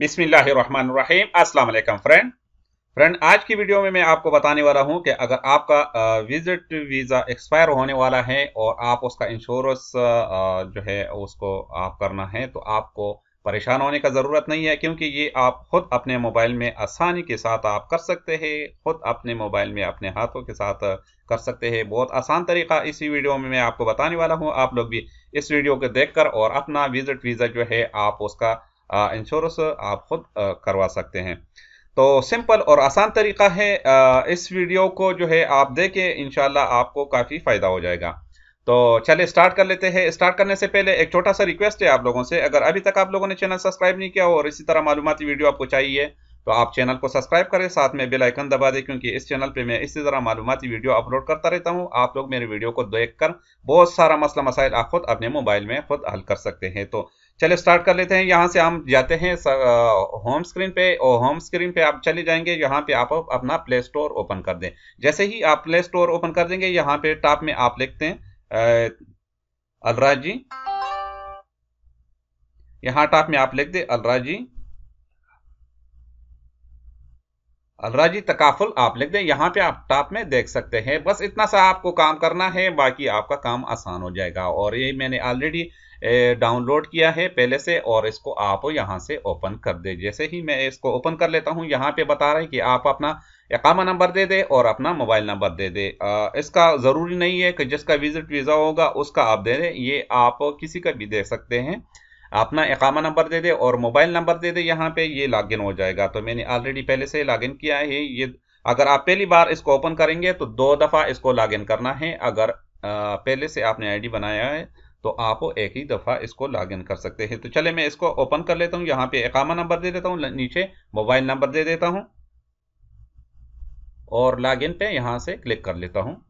बिस्मिल्लाहिर्रहमानिर्रहीम अस्सलाम वालेकुम फ्रेंड फ्रेंड आज की वीडियो में मैं आपको बताने वाला हूं कि अगर आपका विजिट वीज़ा एक्सपायर होने वाला है और आप उसका इंश्योरेंस जो है उसको आप करना है तो आपको परेशान होने का ज़रूरत नहीं है क्योंकि ये आप खुद अपने मोबाइल में आसानी के साथ आप कर सकते हैं खुद अपने मोबाइल में अपने हाथों के साथ कर सकते हैं बहुत आसान तरीका इसी वीडियो में मैं आपको बताने वाला हूँ आप लोग भी इस वीडियो को देखकर और अपना विजिट वीज़ा जो है आप उसका इंश्योरेंस आप खुद करवा सकते हैं तो सिंपल और आसान तरीका है इस वीडियो को जो है आप देखें इनशाला आपको काफ़ी फ़ायदा हो जाएगा तो चले स्टार्ट कर लेते हैं स्टार्ट करने से पहले एक छोटा सा रिक्वेस्ट है आप लोगों से अगर अभी तक आप लोगों ने चैनल सब्सक्राइब नहीं किया हो और इसी तरह मालूमती वीडियो आपको चाहिए तो आप चैनल को सब्सक्राइब करें साथ में बेल आइकन दबा दें क्योंकि इस चैनल पे मैं इसी तरह मालूमती वीडियो अपलोड करता रहता हूँ आप लोग मेरे वीडियो को देख कर बहुत सारा मसला मसाइल आप खुद अपने मोबाइल में खुद हल कर सकते हैं तो चले स्टार्ट कर लेते हैं यहाँ से हम जाते हैं होम स्क्रीन पे और होम स्क्रीन पे आप चले जाएंगे यहाँ पे आप अपना प्ले स्टोर ओपन कर दें जैसे ही आप प्ले स्टोर ओपन कर देंगे यहाँ पे टॉप में आप लिखते हैं अलराज जी यहाँ टॉप में आप लिख दें अलराज जी अलराजी जी तकाफुल आप लिख दें यहाँ पे आप टॉप में देख सकते हैं बस इतना सा आपको काम करना है बाकी आपका काम आसान हो जाएगा और ये मैंने ऑलरेडी डाउनलोड किया है पहले से और इसको आप यहाँ से ओपन कर दे जैसे ही मैं इसको ओपन कर लेता हूँ यहाँ पे बता रहा है कि आप अपना इकामा नंबर दे दे और अपना मोबाइल नंबर दे दे आ, इसका ज़रूरी नहीं है कि जिसका विजिट वीज़ा होगा उसका आप दे दें ये आप किसी का भी दे सकते हैं अपना एकामा नंबर दे दे और मोबाइल नंबर दे दे यहाँ पे ये लॉग हो जाएगा तो मैंने ऑलरेडी पहले से लॉग किया है ये अगर आप पहली बार इसको ओपन करेंगे तो दो दफ़ा इसको लॉग करना है अगर पहले से आपने आई बनाया है तो आप एक ही दफ़ा इसको लॉग कर सकते हैं तो चले मैं इसको ओपन कर लेता हूँ यहाँ पे एकामा नंबर दे देता हूँ नीचे मोबाइल नंबर दे देता हूँ और लॉगिन पे यहाँ से क्लिक कर लेता हूँ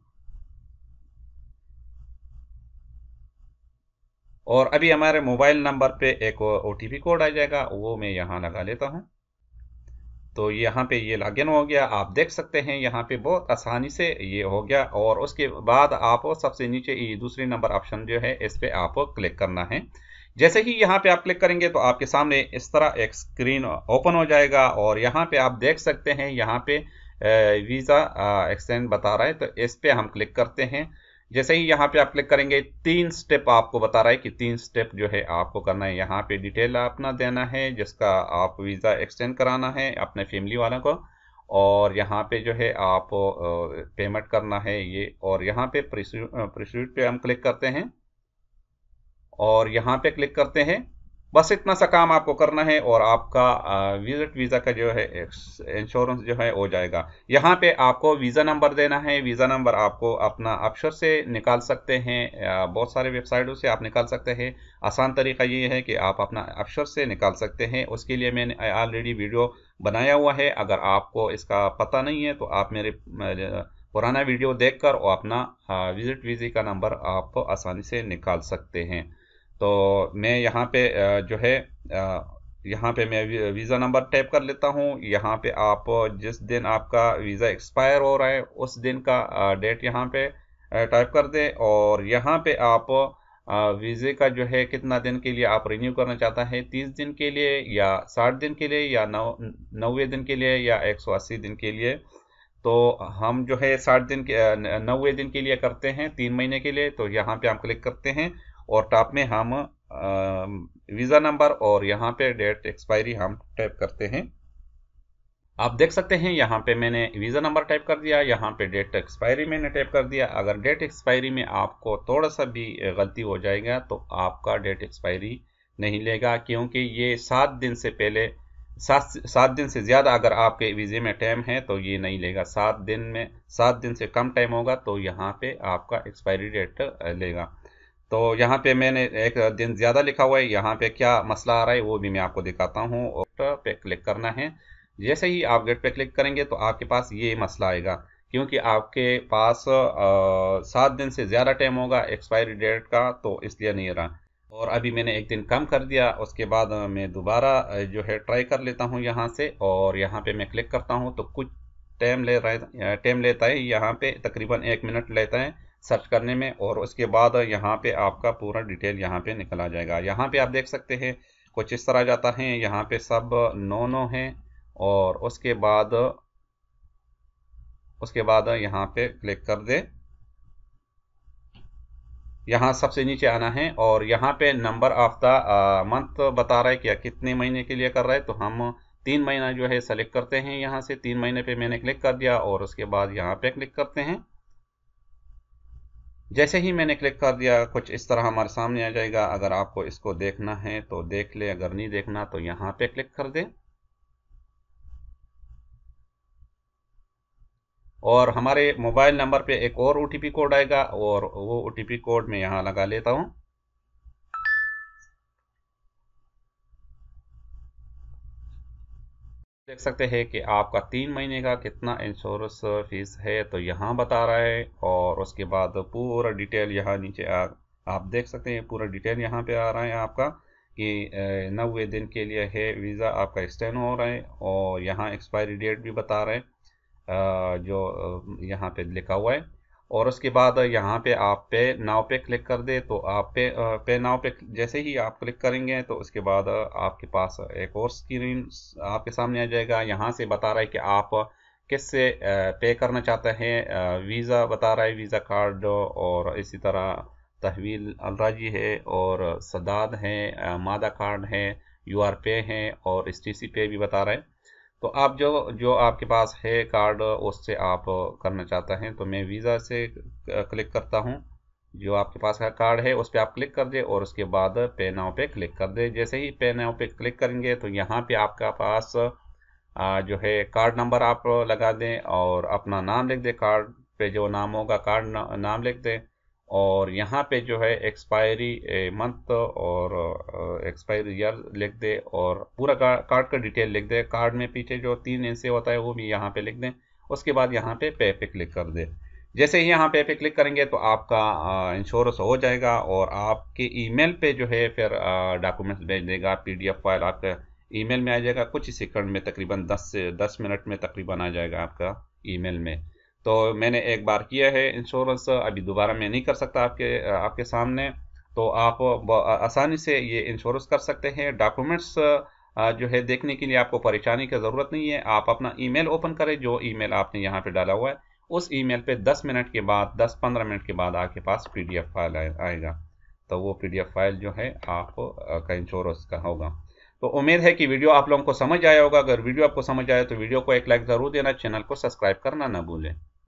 और अभी हमारे मोबाइल नंबर पे एक ओ कोड आ जाएगा वो मैं यहाँ लगा लेता हूँ तो यहाँ पे ये लॉगिन हो गया आप देख सकते हैं यहाँ पे बहुत आसानी से ये हो गया और उसके बाद आप सबसे नीचे ये दूसरी नंबर ऑप्शन जो है इस पर आप क्लिक करना है जैसे ही यहाँ पे आप क्लिक करेंगे तो आपके सामने इस तरह एक स्क्रीन ओपन हो जाएगा और यहाँ पे आप देख सकते हैं यहाँ पे वीज़ा एक्सटेंड बता रहा है तो इस पर हम क्लिक करते हैं जैसे ही यहाँ पे आप क्लिक करेंगे तीन स्टेप आपको बता रहा है कि तीन स्टेप जो है आपको करना है यहाँ पे डिटेल अपना देना है जिसका आप वीज़ा एक्सटेंड कराना है अपने फैमिली वालों को और यहाँ पे जो है आप पेमेंट करना है ये और यहाँ पे प्रिस्यूट पे हम क्लिक करते हैं और यहाँ पे क्लिक करते हैं बस इतना सा काम आपको करना है और आपका विजिट वीज़ा का जो है इंश्योरेंस जो है हो जाएगा यहाँ पे आपको वीज़ा नंबर देना है वीज़ा नंबर आपको अपना अक्षर से निकाल सकते हैं बहुत सारे वेबसाइटों से आप निकाल सकते हैं आसान तरीका ये है कि आप अपना अक्षर से निकाल सकते हैं उसके लिए मैंने ऑलरेडी वीडियो बनाया हुआ है अगर आपको इसका पता नहीं है तो आप मेरे पुराना वीडियो देख और अपना विजिट वीज़े का नंबर आप आसानी से निकाल सकते हैं तो मैं यहाँ पे जो है यहाँ पे मैं वीज़ा नंबर टैप कर लेता हूँ यहाँ पे आप जिस दिन आपका वीज़ा एक्सपायर हो रहा है उस दिन का डेट यहाँ पे टाइप कर दें और यहाँ पे आप वीज़े का जो है कितना दिन के लिए आप रिन्यू करना चाहता है तीस दिन के लिए या साठ दिन के लिए या नौ नवे दिन के लिए या एक सौ अस्सी दिन के लिए तो हम जो है साठ दिन के नवे दिन के लिए करते हैं तीन महीने के लिए तो यहाँ पे हम क्लिक करते हैं और टॉप में हम वीज़ा नंबर और यहाँ पे डेट एक्सपायरी हम टाइप करते हैं आप देख सकते हैं यहाँ पे मैंने वीज़ा नंबर टाइप कर दिया यहाँ पे डेट एक्सपायरी मैंने टाइप कर दिया अगर डेट एक्सपायरी में आपको थोड़ा सा भी गलती हो जाएगा तो आपका डेट एक्सपायरी नहीं लेगा क्योंकि ये सात दिन से पहले सात सात दिन से ज़्यादा अगर आपके वीज़े में टाइम है तो ये नहीं लेगा सात दिन में सात दिन से कम टाइम होगा तो यहाँ पे आपका एक्सपायरी डेट लेगा तो यहाँ पे मैंने एक दिन ज़्यादा लिखा हुआ है यहाँ पे क्या मसला आ रहा है वो भी मैं आपको दिखाता हूँ ऑप्टर पे क्लिक करना है जैसे ही आप गेट पे क्लिक करेंगे तो आपके पास ये मसला आएगा क्योंकि आपके पास सात दिन से ज़्यादा टाइम होगा एक्सपायरी डेट का तो इसलिए नहीं रहा और अभी मैंने एक दिन कम कर दिया उसके बाद मैं दोबारा जो है ट्राई कर लेता हूँ यहाँ से और यहाँ पे मैं क्लिक करता हूँ तो कुछ टाइम ले रहा है टाइम लेता है यहाँ पे तकरीबन एक मिनट लेता है सर्च करने में और उसके बाद यहाँ पे आपका पूरा डिटेल यहाँ पे निकल आ जाएगा यहाँ पे आप देख सकते हैं कुछ इस तरह जाता है यहाँ पे सब नो नो है और उसके बाद उसके बाद यहाँ पे क्लिक कर दे यहाँ सबसे नीचे आना है और यहाँ पे नंबर ऑफ द मंथ बता रहा है कि कितने महीने के लिए कर रहा है तो हम तीन महीना जो है सेलेक्ट करते हैं यहाँ से तीन महीने पे मैंने क्लिक कर दिया और उसके बाद यहाँ पे क्लिक करते हैं जैसे ही मैंने क्लिक कर दिया कुछ इस तरह हमारे सामने आ जाएगा अगर आपको इसको देखना है तो देख ले अगर नहीं देखना तो यहाँ पे क्लिक कर दे और हमारे मोबाइल नंबर पे एक और ओ कोड आएगा और वो ओ कोड मैं यहाँ लगा लेता हूँ देख सकते हैं कि आपका तीन महीने का कितना इंश्योरेंस फीस है तो यहाँ बता रहा है और उसके बाद पूरा डिटेल यहाँ नीचे आ आप देख सकते हैं पूरा डिटेल यहाँ पे आ रहा है आपका कि नब्बे दिन के लिए है वीज़ा आपका एक्सटेंड हो रहा है और यहाँ एक्सपायरी डेट भी बता रहे हैं जो यहाँ पे लिखा हुआ है और उसके बाद यहाँ पे आप पे नाव पे क्लिक कर दे तो आप पे पे नाव पे जैसे ही आप क्लिक करेंगे तो उसके बाद आपके पास एक और स्क्रीन आपके सामने आ जाएगा यहाँ से बता रहा है कि आप किससे पे करना चाहते हैं वीज़ा बता रहा है वीज़ा कार्ड और इसी तरह तहवील अलराजी है और सदाद है मादा कार्ड है यू आर पे है और एस टी सी पे भी बता रहा है तो आप जो जो आपके पास है कार्ड उससे आप करना चाहते हैं तो मैं वीज़ा से क्लिक करता हूं जो आपके पास का कार्ड है उस पर आप क्लिक कर दें और उसके बाद पे नाव पे क्लिक कर दें जैसे ही पे नाव पे क्लिक करेंगे तो यहाँ पे आपका पास जो है कार्ड नंबर आप लगा दें और अपना नाम लिख दें कार्ड पे जो नाम होगा कार्ड ना, नाम लिख दें और यहाँ पे जो है एक्सपायरी मंथ और एक्सपायरी ईयर लिख दे और पूरा कार्ड का डिटेल लिख दे कार्ड में पीछे जो तीन से होता है वो भी यहाँ पे लिख दें उसके बाद यहाँ पे पे पे क्लिक कर दे जैसे ही यहाँ पे पे क्लिक करेंगे तो आपका इंश्योरेंस हो जाएगा और आपके ईमेल पे जो है फिर डॉक्यूमेंट्स भेज देगा पी फाइल आपके ई में आ जाएगा कुछ ही सेकंड में तकरीबन दस से दस मिनट में तकरीबन आ जाएगा आपका ई में तो मैंने एक बार किया है इंश्योरेंस अभी दोबारा मैं नहीं कर सकता आपके आपके सामने तो आप आसानी से ये इंश्योरेंस कर सकते हैं डॉक्यूमेंट्स जो है देखने के लिए आपको परेशानी की ज़रूरत नहीं है आप अपना ईमेल ओपन करें जो ईमेल आपने यहाँ पे डाला हुआ है उस ईमेल पे 10 मिनट के बाद 10-15 मिनट के बाद आपके पास पीडीएफ फाइल आएगा तो वो पीडीएफ फाइल जो है आप का इंश्योरेंस का होगा तो उम्मीद है कि वीडियो आप लोगों को समझ आया होगा अगर वीडियो आपको समझ आया तो वीडियो को एक लाइक ज़रूर देना चैनल को सब्सक्राइब करना ना भूलें